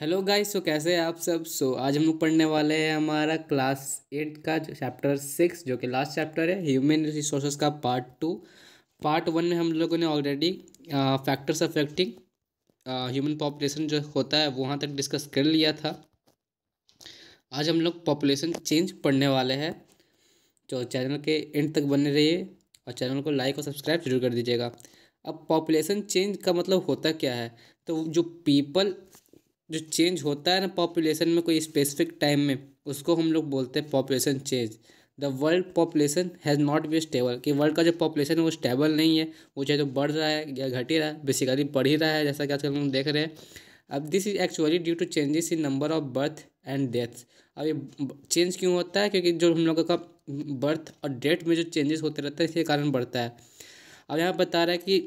Hello guys so कैसे हैं आप सब सो so, आज हम लोग पढ़ने वाले हैं हमारा क्लास एट का चैप्टर सिक्स जो कि लास्ट चैप्टर है ह्यूमन रिसोर्सेज का पार्ट टू पार्ट वन में हम लोगों ने already factors affecting human population जो होता है वहाँ तक डिस्कस कर लिया था आज हम लोग पॉपुलेशन चेंज पढ़ने वाले हैं तो चैनल के एंड तक बने रहिए और चैनल को लाइक और सब्सक्राइब जरूर कर दीजिएगा अब पॉपुलेशन चेंज का मतलब होता क्या है तो जो पीपल जो चेंज होता है ना पॉपुलेशन में कोई स्पेसिफिक टाइम में उसको हम लोग बोलते हैं population change the world population has not be stable कि वर्ल्ड का जो पॉपुलेशन है वो स्टेबल नहीं है वो चाहे तो बढ़ रहा है या घट ही रहा है बेसिकली बढ़ ही रहा है जैसा कि आजकल हम देख रहे हैं अब this is actually due to changes in number of birth and deaths अब ये चेंज क्यों होता है क्योंकि जो हम लोगों का बर्थ और डेथ में जो चेंजेस होते रहते हैं इसके कारण बढ़ता है अब यहाँ बता रहा है कि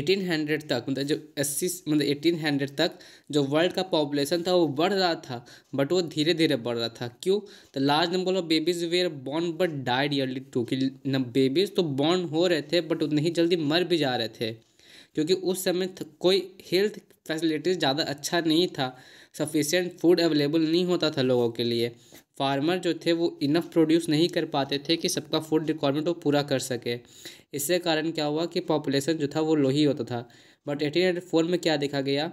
1800 तक मतलब जो अस्सी मतलब 1800 तक जो वर्ल्ड का पॉपुलेशन था वो बढ़ रहा था बट वो धीरे धीरे बढ़ रहा था क्यों तो large number of babies were born but died early too कि बेबीज तो बॉर्न हो रहे थे बट उतने ही जल्दी मर भी जा रहे थे क्योंकि उस समय कोई हेल्थ फैसिलिटीज़ ज़्यादा अच्छा नहीं था सफिशेंट फूड अवेलेबल नहीं होता था लोगों के लिए फार्मर जो थे वो इनफ प्रोड्यूस नहीं कर पाते थे कि सबका फूड रिक्वायरमेंट वो पूरा कर सके इससे कारण क्या हुआ कि पॉपुलेशन जो था वो लो ही होता था बट एटीन हंड्रेड फोर में क्या देखा गया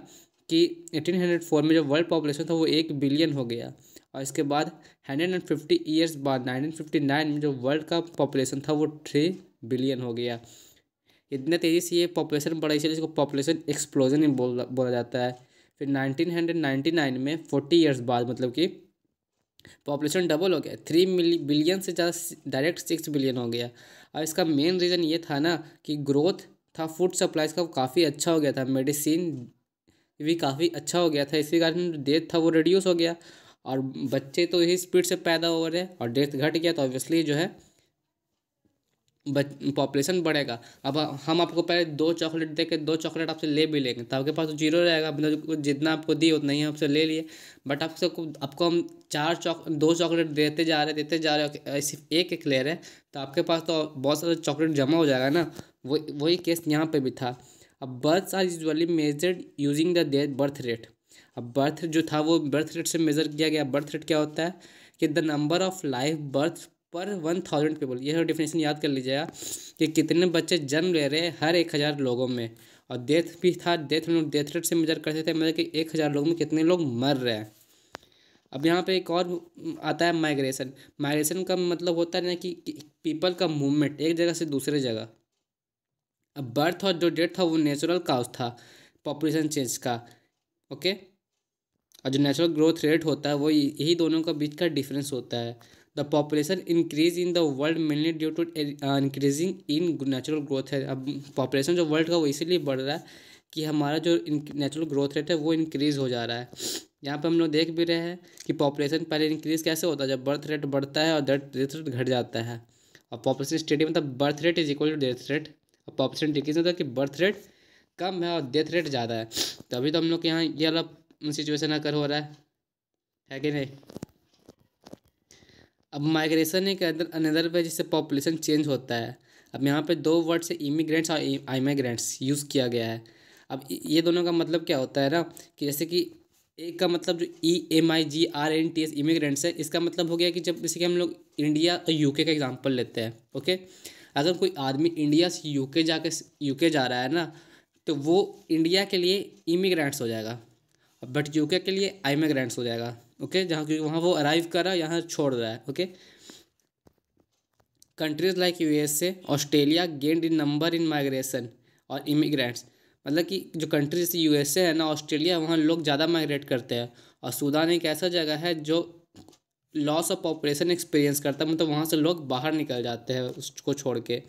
कि एटीन हंड्रेड फोर में जो वर्ल्ड पॉपुलेशन था वो एक बिलियन हो गया और इसके बाद हंड्रेड एंड फिफ्टी ईयर्स बाद नाइनटीन फिफ्टी नाइन में जो वर्ल्ड का पॉपुलेशन था वो थ्री बिलियन हो गया इतने तेज़ी से ये पॉपुलेशन बढ़ा इसलिए इसको पॉपुलेशन एक्सप्लोजन बोला बोला जाता है फिर नाइनटीन हंड्रेड नाइन्टी नाइन में फोर्टी ईयर्स बाद मतलब कि पॉपुलेशन डबल हो गया थ्री बिलियन से ज़्यादा डायरेक्ट सिक्स बिलियन हो गया और इसका मेन रीज़न ये था ना कि ग्रोथ था फूड सप्लाईज का काफ़ी अच्छा हो गया था मेडिसिन भी काफ़ी अच्छा हो गया था इसी कारण डेथ था वो रिड्यूस हो गया और बच्चे तो यही स्पीड से पैदा हो रहे और डेथ घट गया तो ऑब्वियसली जो है पॉपुलेशन बढ़ेगा अब हम आपको पहले दो चॉकलेट दे के दो चॉकलेट आपसे ले भी लेंगे तो आपके पास तो जीरो रहेगा आपने जितना आपको दिए उतना ही आपसे ले लिए बट आपसे आपको हम चार चॉक दो चॉकलेट देते जा रहे देते जा रहे सिर्फ एक एक ले रहे हैं तो आपके पास तो बहुत सारा चॉकलेट जमा हो जाएगा ना वही वही केस यहाँ पर भी था अब births are usually measured using the their birth rate अब बर्थ जो था वो बर्थ रेट से मेज़र किया गया बर्थ रेट क्या होता है कि the number of live birth per one thousand people ये सब डिफिनेशन याद कर लीजिएगा कि कितने बच्चे जन्म ले रहे हैं हर एक हज़ार लोगों में और डेथ भी था डेथ हम लोग डेथ रेट से मेजर करते थे मतलब कि एक हज़ार लोगों में कितने लोग मर रहे हैं अब यहाँ पे एक और आता है माइग्रेशन माइग्रेशन का मतलब होता है ना कि पीपल का मूवमेंट एक जगह से दूसरे जगह अब बर्थ और जो डेथ था वो नेचुरल काउज था पॉपुलेशन चेंज का ओके और जो नेचुरल ग्रोथ रेट होता है वो यही दोनों के बीच का डिफरेंस होता है the population increase in the world mainly due to increasing in natural growth है अब पॉपुलेशन जो वर्ल्ड का वो इसीलिए बढ़ रहा है कि हमारा जो नेचुरल ग्रोथ रेट है वो इंक्रीज़ हो जा रहा है यहाँ पर हम लोग देख भी रहे हैं कि पॉपुलेशन पहले इंक्रीज़ कैसे होता है जब बर्थ रेट बढ़ता है और डेथ डेथ रेट घट जाता है और पॉपुलेशन स्टडी मतलब birth rate is equal to death rate और पॉपुलेशन डिक्रीज होता है कि बर्थ रेट कम है और डेथ रेट ज़्यादा है तभी तो, तो हम लोग के यहाँ ये अलग सिचुएसन अगर हो रहा है है कि नहीं अब माइग्रेशन एक अनदर वे जिससे पॉपुलेशन चेंज होता है अब यहाँ पे दो वर्ड से इमिग्रेंट्स और आइमाइग्रेंट्स यूज़ किया गया है अब ये दोनों का मतलब क्या होता है ना कि जैसे कि एक का मतलब जो E M I G R N T S immigrants है इसका मतलब हो गया कि जब जैसे कि हम लोग इंडिया और यूके का एग्जांपल लेते हैं ओके अगर कोई आदमी इंडिया से यूके जाके यूके जा रहा है ना तो वो इंडिया के लिए इमिग्रेंट्स हो जाएगा बट यूके के लिए आइमिग्रेंट्स हो जाएगा ओके जहाँ क्योंकि वहाँ वो अराइव कर रहा है यहाँ छोड़ रहा है okay countries like USA Australia gained in number in migration और इमिग्रेंट्स मतलब कि जो कंट्रीज यूएसए है ना ऑस्ट्रेलिया वहाँ लोग ज़्यादा माइग्रेट करते हैं और सूडान एक ऐसा जगह है जो लॉस ऑफ पॉपुलेशन एक्सपीरियंस करता है मतलब वहाँ से लोग बाहर निकल जाते हैं उसको छोड़ के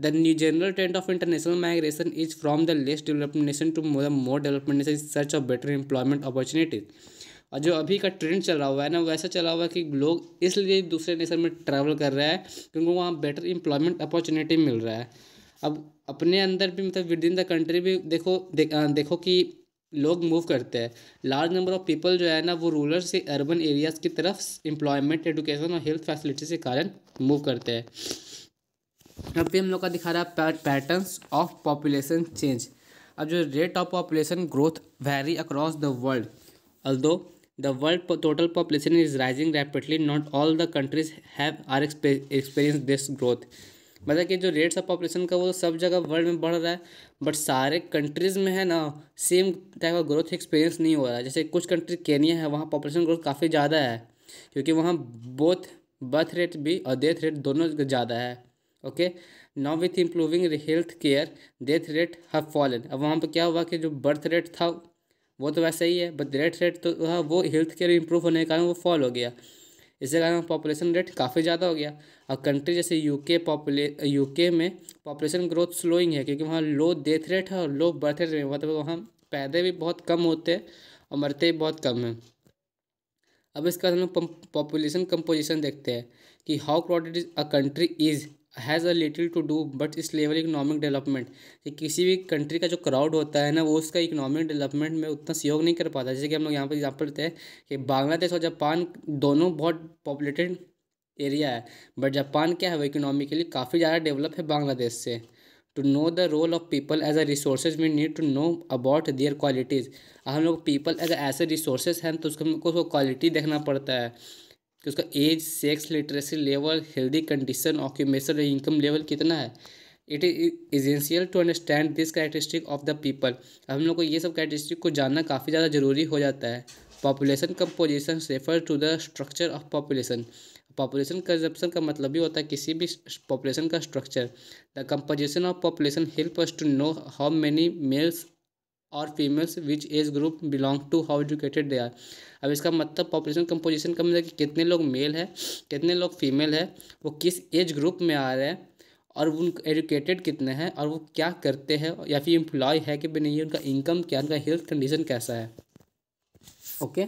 the new general trend of international migration is from the least developed nation to more more development nation search of better employment opportunities और जो अभी का ट्रेंड चल रहा हुआ है ना वैसा चला हुआ है कि लोग इसलिए दूसरे नेशन में ट्रैवल कर रहे हैं क्योंकि वहाँ बेटर एम्प्लॉयमेंट अपॉर्चुनिटी मिल रहा है अब अपने अंदर भी मतलब विद इन द कंट्री भी देखो दे, देखो कि लोग मूव करते हैं लार्ज नंबर ऑफ पीपल जो है ना वो रूरल से अर्बन एरियाज की तरफ एम्प्लॉयमेंट एडुकेशन और हेल्थ फैसिलिटी के कारण मूव करते हैं अब भी हम लोग का दिखा रहा है पैटर्न्स ऑफ पॉपुलेशन चेंज अब जो rate of population growth very across the world although The world total population is rising rapidly. Not all the countries have are experienced this growth. मतलब कि जो रेट्स ऑफ पॉपुलेशन का वो सब जगह world में बढ़ रहा है बट सारे कंट्रीज़ में है ना सेम टाइप का ग्रोथ एक्सपीरियंस नहीं हो रहा है जैसे कुछ कंट्री केनिया है वहाँ पॉपुलेशन ग्रोथ काफ़ी ज़्यादा है क्योंकि वहाँ बोथ बर्थ रेट भी और डेथ रेट दोनों ज़्यादा है okay now with improving health care death rate have fallen अब वहाँ पर क्या हुआ कि जो बर्थ रेट था वो तो वैसे ही है बट रेट रेट तो वह वो हेल्थ केयर इंप्रूव होने के कारण वो फॉल हो गया इसके कारण पॉपुलेशन रेट काफ़ी ज़्यादा हो गया और कंट्री जैसे यूके पॉपुले यूके में पॉपुलेशन ग्रोथ स्लोइंग है क्योंकि वहाँ लो डेथ रेट है और लो बर्थ रेट मतलब तो वहाँ पैदे भी बहुत कम होते हैं और मरते भी बहुत कम हैं अब इसके बाद हम लोग पॉपुलेशन कंपोजिशन देखते हैं कि how crowded is a country is has a little to do but is level economic development किसी भी कंट्री का जो क्राउड होता है ना वो उसका इकोनॉमिक डेवलपमेंट में उतना सहयोग नहीं कर पाता जैसे कि हम लोग यहाँ पर एग्जाम्पल देते हैं कि बांग्लादेश और जापान दोनों बहुत पॉपुलेटेड एरिया है बट जापान क्या है वो इकोनॉमिकली काफ़ी ज़्यादा डेवलप है बांग्लादेश से to know the role of people as a resources we need to know about their qualities हम लोग पीपल एज ऐसे रिसोर्सेज हैं तो उसको हमको उसको क्वालिटी देखना पड़ता है कि उसका age sex literacy level healthy condition occupation और इनकम लेवल कितना है it is essential to understand this characteristic of the people हम लोग को ये सब कैरेक्टरिस्टिक को जानना काफ़ी ज़्यादा जरूरी हो जाता है population composition refer to the structure of population population composition का मतलब भी होता है किसी भी पॉपुलेशन का structure the composition of population help us to know how many males और females which age group belong to how educated they are अब इसका मतलब पॉपुलेशन कंपोजिशन का मतलब कि कितने लोग मेल है कितने लोग फीमेल है वो किस एज ग्रुप में आ रहे हैं और उन एजुकेटेड कितने हैं और वो क्या करते हैं या फिर एम्प्लॉय है कि भी नहीं है उनका इनकम क्या उनका हेल्थ कंडीशन कैसा है okay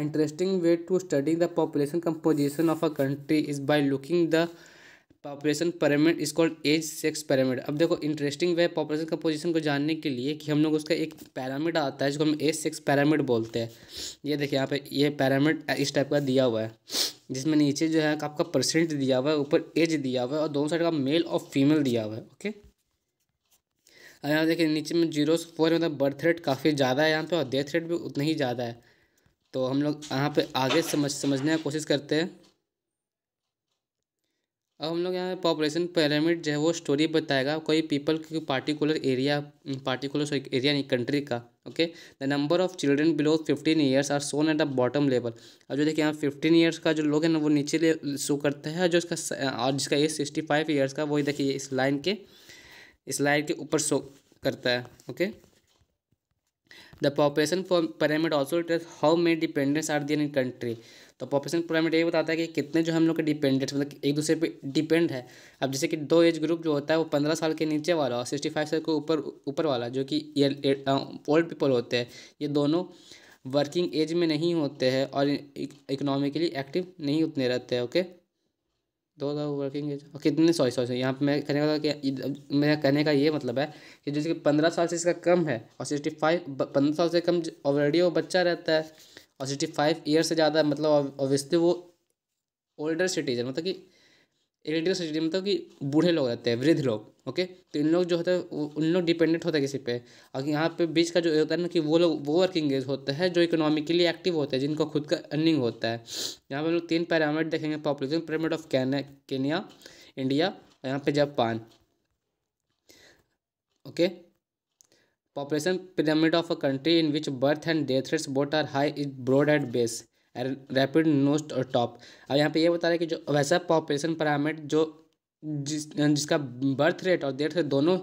interesting way to study the population composition of a country is by looking the population pyramid is called age sex pyramid अब देखो इंटरेस्टिंग वे पॉपुलेशन का पोजीशन को जानने के लिए कि हम लोग उसका एक पैरामिड आता है जिसको हम एज सेक्स पैरामिड बोलते हैं ये देखिए यहाँ पे ये पैरामिड इस टाइप का दिया हुआ है जिसमें नीचे जो है आपका परसेंट दिया हुआ है ऊपर एज दिया हुआ है और दोनों साइड का मेल और फीमेल दिया हुआ है ओके और यहाँ देखिए नीचे में जीरो से फोर मतलब बर्थ रेट काफ़ी ज़्यादा है यहाँ पर और डेथ रेट भी उतना ही ज़्यादा है तो हम लोग यहाँ पर आगे समझ समझने की कोशिश करते हैं अब हम लोग यहाँ पे पॉपुलेशन पैरामिड जो है वो स्टोरी बताएगा कोई पीपल की पार्टिकुलर एरिया पार्टिकुलर एरिया नहीं कंट्री का okay the number of children below fifteen years are seen at the bottom level अब जो देखिए यहाँ फिफ्टीन ईयर्स का जो लोग हैं ना वो नीचे ले शो करते हैं जो इसका और जिसका एज सिक्सटी फाइव ईयर्स का वही देखिए इस लाइन के इस लाइन के ऊपर शो करता है okay the population for pyramid also how many dependents are there in country तो पॉपुलेशन पिरामिड ये बताता है कि कितने जो हम लोग के डिपेंडेंट मतलब एक दूसरे पे डिपेंड है अब जैसे कि दो एज ग्रुप जो होता है वो पंद्रह साल के नीचे वाला और सिक्सटी फाइव साल के ऊपर ऊपर वाला जो कि ओल्ड पीपल होते हैं ये दोनों वर्किंग एज में नहीं होते हैं और इकोनॉमिकली एक्टिव नहीं उतने रहते हैं ओके दो दो वर्किंग एज और कितने सॉरी सॉरी यहाँ पर मैं कहने का कि मेरा कहने का ये मतलब है कि जैसे कि पंद्रह साल से इसका कम है और सिक्सटी फाइव पंद्रह साल से कम ऑलरेडी वो बच्चा रहता है और सिक्सटी फाइव ईयर से ज़्यादा मतलब ऑब्वियसली वो ओल्डर सिटीजन मतलब कि एल्डर सिटीजन मतलब कि बूढ़े लोग रहते हैं वृद्ध लोग ओके तो इन लोग जो होते हैं उन लोग डिपेंडेंट होते हैं किसी पे और यहाँ पे बीच का जो होता है ना कि वो लोग वो वर्किंग एज होता है जो इकोनॉमिकली एक्टिव होते हैं जिनका खुद का अर्निंग होता है यहाँ पर हम लोग तीन पैरामिड देखेंगे population pyramid of Kenya India और यहाँ पर Japan okay population pyramid of a country in which birth and death rates both are high is broad at base and rapid नोस्ट और टॉप अब यहाँ पे ये बता रहा है कि जो वैसा पॉपुलेशन पिरामिड जो जिस जिसका बर्थ रेट और डेथ रेट दोनों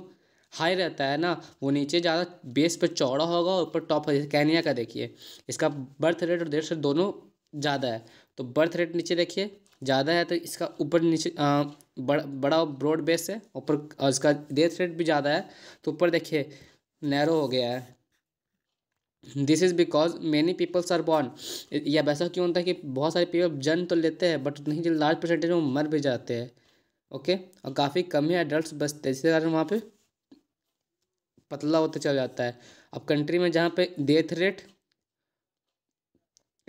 हाई रहता है ना वो नीचे ज़्यादा बेस पर चौड़ा होगा और ऊपर टॉप जैसे कैनिया का देखिए इसका बर्थ रेट और डेथ रेट दोनों ज़्यादा है तो बर्थ रेट नीचे देखिए ज़्यादा है तो इसका ऊपर नीचे आ, बड़, बड़ा ब्रॉड बेस है ऊपर और इसका डेथ रेट भी ज़्यादा है तो ऊपर देखिए नैरो हो गया है this is because many peoples are born या वैसा क्यों होता है कि बहुत सारे पीपल जन्म तो लेते हैं बट नहीं जो लार्ज परसेंटेज में मर भी जाते हैं ओके और काफ़ी कम ही एडल्ट बचते हैं जिसके कारण वहाँ पे पतला होता चला जाता है अब कंट्री में जहाँ पे death rate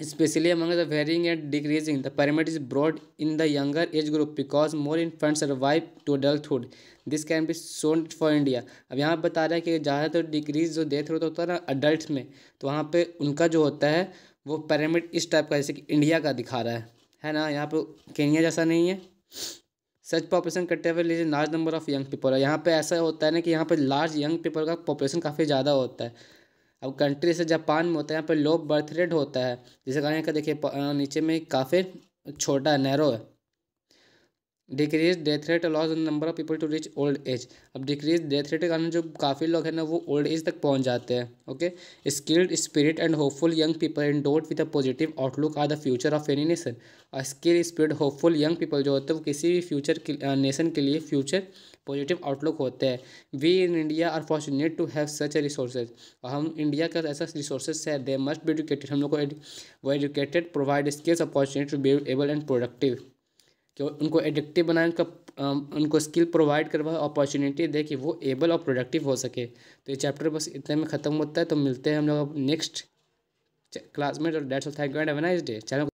among the varying and decreasing the the is broad in the younger age group because more in infants survive to adulthood this can be seen for India अब यहाँ पर बता रहे हैं कि ज़्यादातर डिक्रीज जो डेथ रेट होता है ना अडल्ट में तो वहाँ पर उनका जो होता है वो पैरामिड इस टाइप का जैसे कि इंडिया का दिखा रहा है है ना यहाँ पर केनिया जैसा नहीं है सच पॉपुलेशन कटे हुए लीजिए large number of young people है यहाँ पर ऐसा होता है ना कि यहाँ पर लार्ज यंग पीपल का पॉपुलेशन काफ़ी ज़्यादा होता है अब कंट्री से जापान में होता है यहाँ पर लो बर्थ रेट होता है जिसके कारण देखिए नीचे में काफ़ी छोटा है नैरो है decrease death rate loss in number of people to reach old age अब डिक्रीज डेथ रेट के कारण जो काफ़ी लोग हैं ना वो ओल्ड एज तक पहुंच जाते हैं okay skilled spirit and hopeful young people in dote with a positive outlook are the future of any nation और skill spirit hopeful young people जो होते हैं वो किसी भी फ्यूचर नेशन के लिए फ्यूचर पॉजिटिव आउटलुक होते हैं we in India are fortunate to have such a resources और हम इंडिया का ऐसा रिसोर्सेज है दे मस्ट भी एडुकेटेड हम लोग को वो educated provide skills opportunity to be able and productive कि उनको एडिक्टिव बनाए उनका उनको स्किल प्रोवाइड करवाए अपॉर्चुनिटी दे कि वो एबल और प्रोडक्टिव हो सके तो ये चैप्टर बस इतने में ख़त्म होता है तो मिलते हैं हम लोग अब नेक्स्ट क्लास में तो dates of thank you and एवनाइज डे चैनल